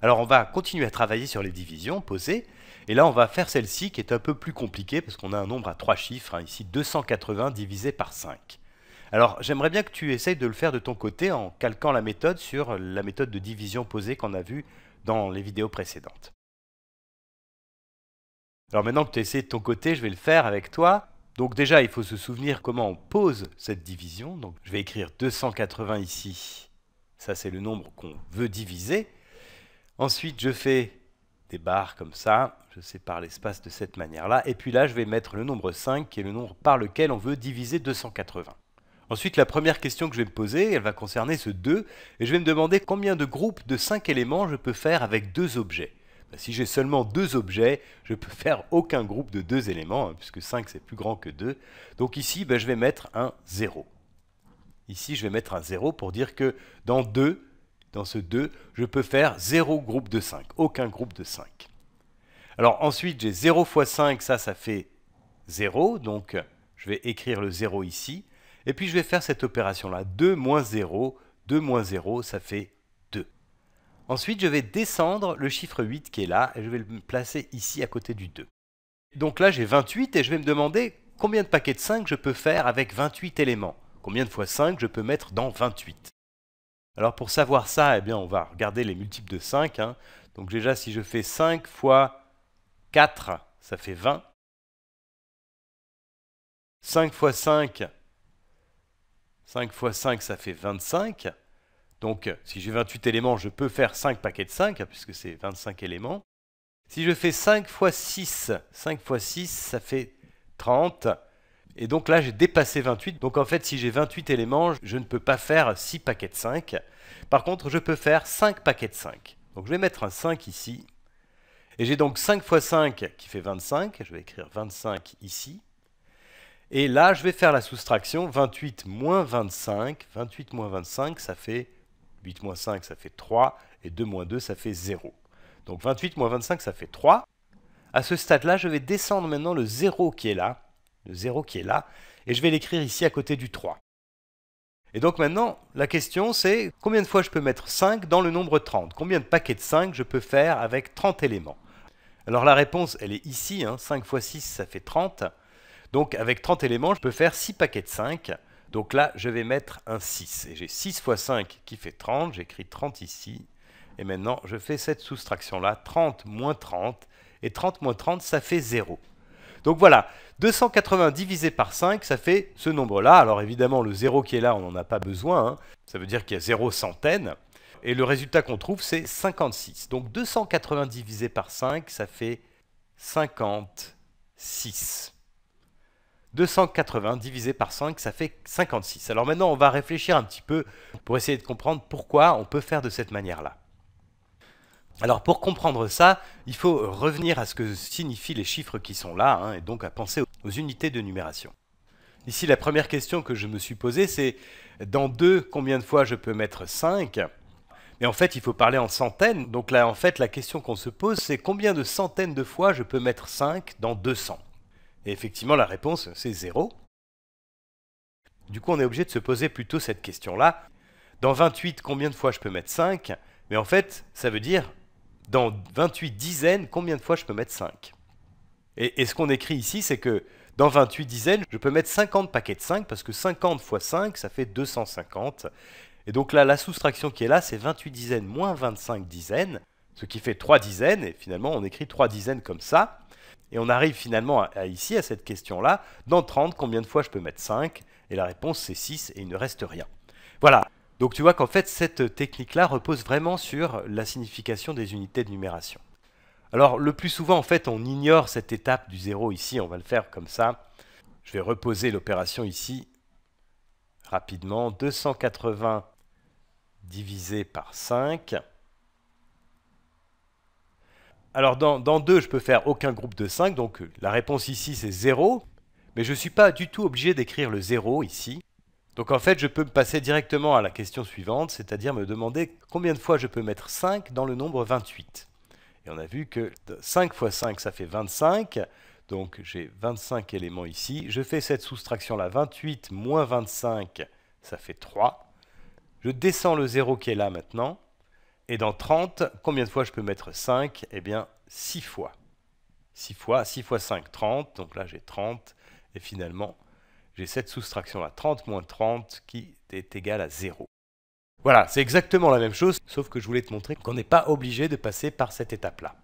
Alors on va continuer à travailler sur les divisions posées, et là on va faire celle-ci qui est un peu plus compliquée parce qu'on a un nombre à trois chiffres, hein. ici 280 divisé par 5. Alors j'aimerais bien que tu essayes de le faire de ton côté en calquant la méthode sur la méthode de division posée qu'on a vue dans les vidéos précédentes. Alors maintenant que tu as essayé de ton côté, je vais le faire avec toi. Donc déjà, il faut se souvenir comment on pose cette division. Donc je vais écrire 280 ici. Ça, c'est le nombre qu'on veut diviser. Ensuite, je fais des barres comme ça. Je sépare l'espace de cette manière-là. Et puis là, je vais mettre le nombre 5, qui est le nombre par lequel on veut diviser 280. Ensuite, la première question que je vais me poser, elle va concerner ce 2, et je vais me demander combien de groupes de 5 éléments je peux faire avec deux objets. Bah, si j'ai seulement deux objets, je peux faire aucun groupe de deux éléments, hein, puisque 5 c'est plus grand que 2. Donc bah, ici, je vais mettre un 0. Ici, je vais mettre un 0 pour dire que dans 2, dans ce 2, je peux faire 0 groupe de 5, aucun groupe de 5. Alors ensuite, j'ai 0 fois 5, ça, ça fait 0, donc je vais écrire le 0 ici. Et puis je vais faire cette opération-là, 2 moins 0, 2 moins 0, ça fait 2. Ensuite, je vais descendre le chiffre 8 qui est là, et je vais le placer ici à côté du 2. Donc là, j'ai 28, et je vais me demander combien de paquets de 5 je peux faire avec 28 éléments. Combien de fois 5 je peux mettre dans 28 alors pour savoir ça, eh on va regarder les multiples de 5. Hein. Donc déjà, si je fais 5 fois 4, ça fait 20. 5 fois 5, 5 fois 5, ça fait 25. Donc si j'ai 28 éléments, je peux faire 5 paquets de 5, hein, puisque c'est 25 éléments. Si je fais 5 fois 6, 5 fois 6, ça fait 30. Et donc là, j'ai dépassé 28. Donc en fait, si j'ai 28 éléments, je ne peux pas faire 6 paquets de 5. Par contre, je peux faire 5 paquets de 5. Donc je vais mettre un 5 ici. Et j'ai donc 5 x 5 qui fait 25. Je vais écrire 25 ici. Et là, je vais faire la soustraction. 28 moins 25. 28 moins 25, ça fait 8 moins 5, ça fait 3. Et 2 moins 2, ça fait 0. Donc 28 moins 25, ça fait 3. À ce stade-là, je vais descendre maintenant le 0 qui est là le 0 qui est là, et je vais l'écrire ici à côté du 3. Et donc maintenant, la question c'est combien de fois je peux mettre 5 dans le nombre 30 Combien de paquets de 5 je peux faire avec 30 éléments Alors la réponse, elle est ici, 5 x 6 ça fait 30. Donc avec 30 éléments, je peux faire 6 paquets de 5. Donc là, je vais mettre un 6. Et j'ai 6 x 5 qui fait 30, j'écris 30 ici. Et maintenant, je fais cette soustraction-là, 30 moins 30. Et 30 moins 30, ça fait 0. Donc voilà, 280 divisé par 5, ça fait ce nombre-là. Alors évidemment, le 0 qui est là, on n'en a pas besoin. Hein. Ça veut dire qu'il y a 0 centaines. Et le résultat qu'on trouve, c'est 56. Donc 280 divisé par 5, ça fait 56. 280 divisé par 5, ça fait 56. Alors maintenant, on va réfléchir un petit peu pour essayer de comprendre pourquoi on peut faire de cette manière-là. Alors pour comprendre ça, il faut revenir à ce que signifient les chiffres qui sont là, hein, et donc à penser aux unités de numération. Ici, la première question que je me suis posée, c'est dans 2, combien de fois je peux mettre 5 Mais en fait, il faut parler en centaines, donc là, en fait, la question qu'on se pose, c'est combien de centaines de fois je peux mettre 5 dans 200 Et effectivement, la réponse, c'est 0. Du coup, on est obligé de se poser plutôt cette question-là. Dans 28, combien de fois je peux mettre 5 Mais en fait, ça veut dire dans 28 dizaines, combien de fois je peux mettre 5 et, ce qu'on écrit ici, c'est que dans 28 dizaines, je peux mettre 50 paquets de 5, parce que 50 fois 5, ça fait 250. Et donc là, la soustraction qui est là, c'est 28 dizaines moins 25 dizaines, ce qui fait 3 dizaines, et finalement, on écrit 3 dizaines comme ça. Et on arrive finalement à ici, à cette question-là, dans 30, combien de fois je peux mettre 5 Et la réponse, c'est 6, et il ne reste rien. Voilà, donc tu vois qu'en fait, cette technique-là repose vraiment sur la signification des unités de numération. Alors le plus souvent, en fait, on ignore cette étape du 0 ici, on va le faire comme ça. Je vais reposer l'opération ici rapidement. 280 divisé par 5. Alors dans, dans 2, je peux faire aucun groupe de 5, donc la réponse ici c'est 0, mais je ne suis pas du tout obligé d'écrire le 0 ici. Donc en fait, je peux me passer directement à la question suivante, c'est-à-dire me demander combien de fois je peux mettre 5 dans le nombre 28. Et on a vu que 5 x 5, ça fait 25. Donc j'ai 25 éléments ici. Je fais cette soustraction-là. 28 moins 25, ça fait 3. Je descends le 0 qui est là maintenant. Et dans 30, combien de fois je peux mettre 5 Eh bien, 6 fois. 6 fois, 6 fois 5, 30. Donc là, j'ai 30. Et finalement, j'ai cette soustraction-là, 30 moins 30, qui est égale à 0. Voilà, c'est exactement la même chose, sauf que je voulais te montrer qu'on n'est pas obligé de passer par cette étape-là.